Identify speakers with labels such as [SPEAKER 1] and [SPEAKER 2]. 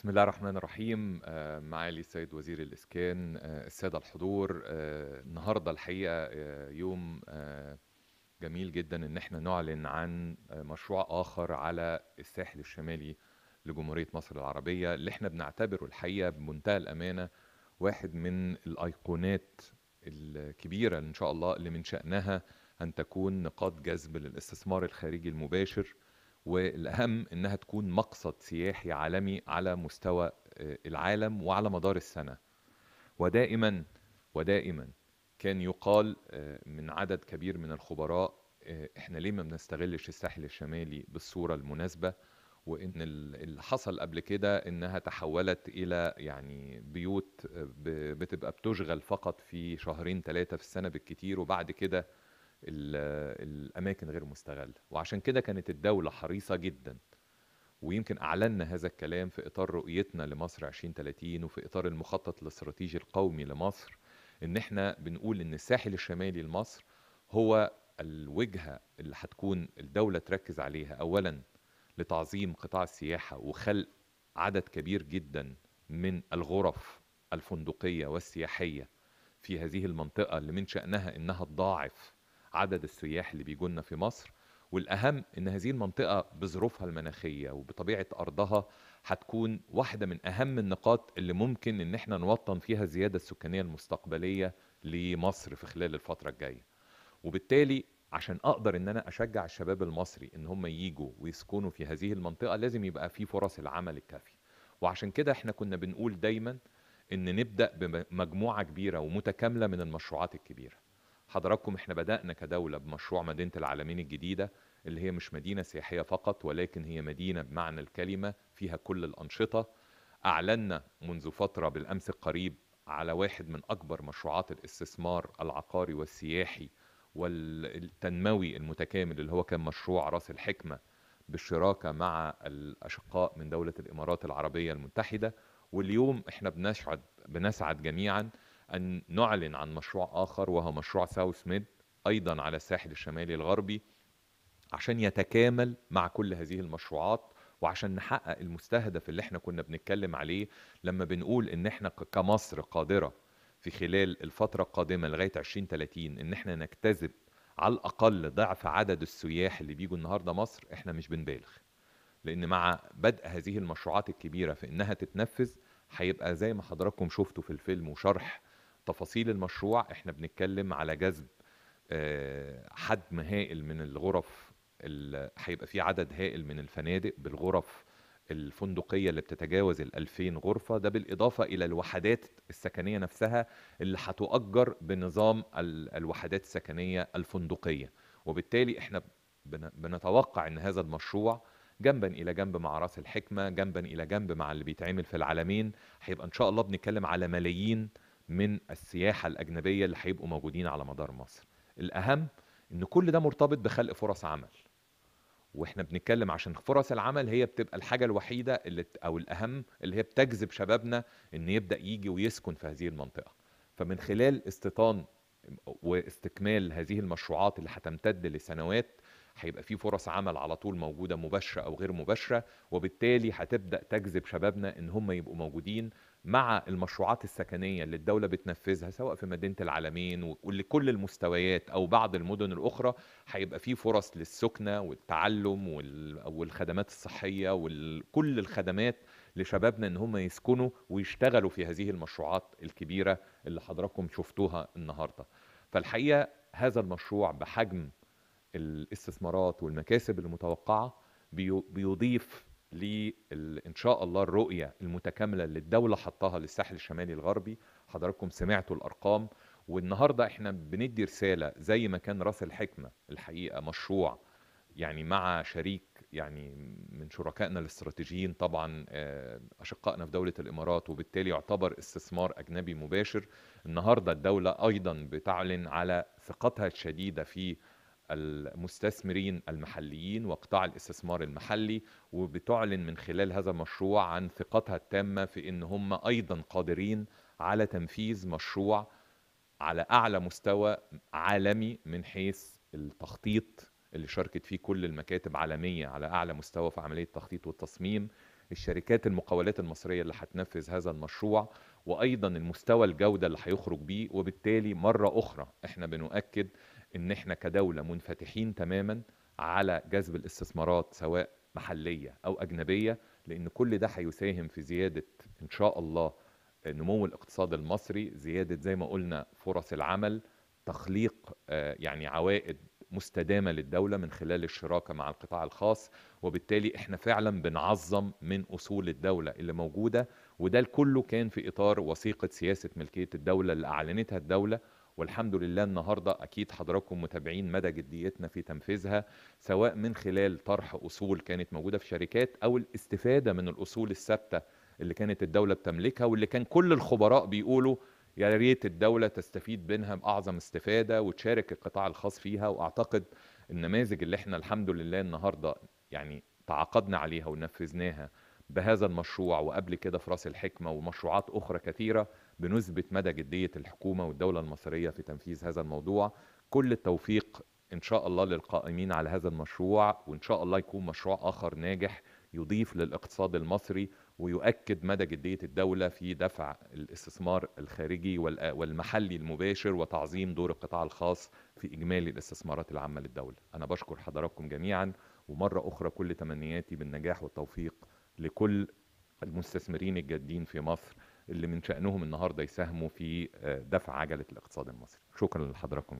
[SPEAKER 1] بسم الله الرحمن الرحيم آه، معالي السيد وزير الإسكان آه، السادة الحضور آه، النهاردة الحقيقة يوم جميل جدا إن احنا نعلن عن مشروع آخر على الساحل الشمالي لجمهورية مصر العربية اللي احنا بنعتبره الحقيقة بمنتهى الأمانة واحد من الأيقونات الكبيرة إن شاء الله اللي من شأنها أن تكون نقاط جذب للاستثمار الخارجي المباشر والاهم انها تكون مقصد سياحي عالمي على مستوى آه، العالم وعلى مدار السنه ودائما ودائما كان يقال آه، من عدد كبير من الخبراء آه، احنا ليه ما بنستغلش الساحل الشمالي بالصوره المناسبه وان اللي حصل قبل كده انها تحولت الى يعني بيوت بتبقى بتشغل فقط في شهرين ثلاثه في السنه بالكتير وبعد كده الاماكن غير مستغله وعشان كده كانت الدوله حريصه جدا ويمكن اعلنا هذا الكلام في اطار رؤيتنا لمصر 2030 وفي اطار المخطط الاستراتيجي القومي لمصر ان احنا بنقول ان الساحل الشمالي لمصر هو الوجهه اللي هتكون الدوله تركز عليها اولا لتعظيم قطاع السياحه وخلق عدد كبير جدا من الغرف الفندقيه والسياحيه في هذه المنطقه اللي من شانها انها تضاعف عدد السياح اللي بيجونا في مصر والأهم إن هذه المنطقة بظروفها المناخية وبطبيعة أرضها هتكون واحدة من أهم النقاط اللي ممكن إن إحنا نوطن فيها الزيادة السكانية المستقبلية لمصر في خلال الفترة الجاية وبالتالي عشان أقدر إن أنا أشجع الشباب المصري إن هم ييجوا ويسكنوا في هذه المنطقة لازم يبقى في فرص العمل الكافية وعشان كده إحنا كنا بنقول دايما إن نبدأ بمجموعة كبيرة ومتكاملة من المشروعات الكبيرة حضراتكم احنا بدأنا كدولة بمشروع مدينة العالمين الجديدة اللي هي مش مدينة سياحية فقط ولكن هي مدينة بمعنى الكلمة فيها كل الأنشطة أعلنا منذ فترة بالأمس القريب على واحد من أكبر مشروعات الاستثمار العقاري والسياحي والتنموي المتكامل اللي هو كان مشروع راس الحكمة بالشراكة مع الأشقاء من دولة الإمارات العربية المتحدة واليوم احنا بنسعد بنسعد جميعا أن نعلن عن مشروع آخر وهو مشروع ساوث ميد أيضا على الساحل الشمالي الغربي عشان يتكامل مع كل هذه المشروعات وعشان نحقق المستهدف اللي احنا كنا بنتكلم عليه لما بنقول ان احنا كمصر قادرة في خلال الفترة القادمة لغاية 2030 ان احنا نجتذب على الأقل ضعف عدد السياح اللي بيجوا النهاردة مصر احنا مش بنبالغ لأن مع بدء هذه المشروعات الكبيرة في انها تتنفذ هيبقى زي ما حضراتكم شفتوا في الفيلم وشرح تفاصيل المشروع احنا بنتكلم على جذب آه، حجم هائل من الغرف هيبقى في عدد هائل من الفنادق بالغرف الفندقية اللي بتتجاوز ال 2000 غرفة ده بالإضافة إلى الوحدات السكنية نفسها اللي هتؤجر بنظام الوحدات السكنية الفندقية وبالتالي احنا بنتوقع ان هذا المشروع جنبا الى جنب مع راس الحكمه جنبا الى جنب مع اللي بيتعمل في العالمين هيبقى ان شاء الله بنتكلم على ملايين من السياحه الاجنبيه اللي هيبقوا موجودين على مدار مصر الاهم ان كل ده مرتبط بخلق فرص عمل واحنا بنتكلم عشان فرص العمل هي بتبقى الحاجه الوحيده اللي او الاهم اللي هي بتجذب شبابنا ان يبدا يجي ويسكن في هذه المنطقه فمن خلال استيطان واستكمال هذه المشروعات اللي هتمتد لسنوات هيبقى في فرص عمل على طول موجوده مباشره او غير مباشره وبالتالي هتبدا تجذب شبابنا ان هم يبقوا موجودين مع المشروعات السكنية اللي الدولة بتنفذها سواء في مدينة العالمين ولكل المستويات أو بعض المدن الأخرى هيبقى فيه فرص للسكنة والتعلم والخدمات الصحية وكل الخدمات لشبابنا ان هم يسكنوا ويشتغلوا في هذه المشروعات الكبيره اللي حضراتكم شفتوها النهارده. فالحقيقه هذا المشروع بحجم الاستثمارات والمكاسب المتوقعه بيضيف لان شاء الله الرؤيه المتكامله اللي الدوله حطها للساحل الشمالي الغربي حضراتكم سمعتوا الارقام والنهارده احنا بندي رساله زي ما كان راس الحكمه الحقيقه مشروع يعني مع شريك يعني من شركائنا الاستراتيجيين طبعا آه، اشقائنا في دوله الامارات وبالتالي يعتبر استثمار اجنبي مباشر النهارده الدوله ايضا بتعلن على ثقتها الشديده في المستثمرين المحليين وقطاع الاستثمار المحلي وبتعلن من خلال هذا المشروع عن ثقتها التامة في أن هم أيضا قادرين على تنفيذ مشروع على أعلى مستوى عالمي من حيث التخطيط اللي شاركت فيه كل المكاتب عالمية على أعلى مستوى في عملية التخطيط والتصميم الشركات المقاولات المصرية اللي هتنفذ هذا المشروع وأيضا المستوى الجودة اللي هيخرج بيه وبالتالي مرة أخرى احنا بنؤكد ان احنا كدوله منفتحين تماما على جذب الاستثمارات سواء محليه او اجنبيه لان كل ده هيساهم في زياده ان شاء الله نمو الاقتصاد المصري زياده زي ما قلنا فرص العمل تخليق آه، يعني عوائد مستدامة للدولة من خلال الشراكة مع القطاع الخاص وبالتالي احنا فعلا بنعظم من أصول الدولة اللي موجودة وده كله كان في إطار وثيقة سياسة ملكية الدولة اللي أعلنتها الدولة والحمد لله النهارده اكيد حضراتكم متابعين مدى جديتنا في تنفيذها سواء من خلال طرح اصول كانت موجوده في شركات او الاستفاده من الاصول الثابته اللي كانت الدوله بتملكها واللي كان كل الخبراء بيقولوا يا ريت الدوله تستفيد منها باعظم استفاده وتشارك القطاع الخاص فيها واعتقد النماذج اللي احنا الحمد لله النهارده يعني تعاقدنا عليها ونفذناها بهذا المشروع وقبل كده في راس الحكمه ومشروعات اخرى كثيره بنثبت مدى جديه الحكومه والدوله المصريه في تنفيذ هذا الموضوع كل التوفيق ان شاء الله للقائمين على هذا المشروع وان شاء الله يكون مشروع اخر ناجح يضيف للاقتصاد المصري ويؤكد مدى جديه الدوله في دفع الاستثمار الخارجي والمحلي المباشر وتعظيم دور القطاع الخاص في اجمالي الاستثمارات العامه للدوله. انا بشكر حضراتكم جميعا ومره اخرى كل تمنياتي بالنجاح والتوفيق لكل المستثمرين الجادين في مصر اللي من شأنهم النهارده يساهموا في آه، دفع عجلة الاقتصاد المصري شكرا لحضراتكم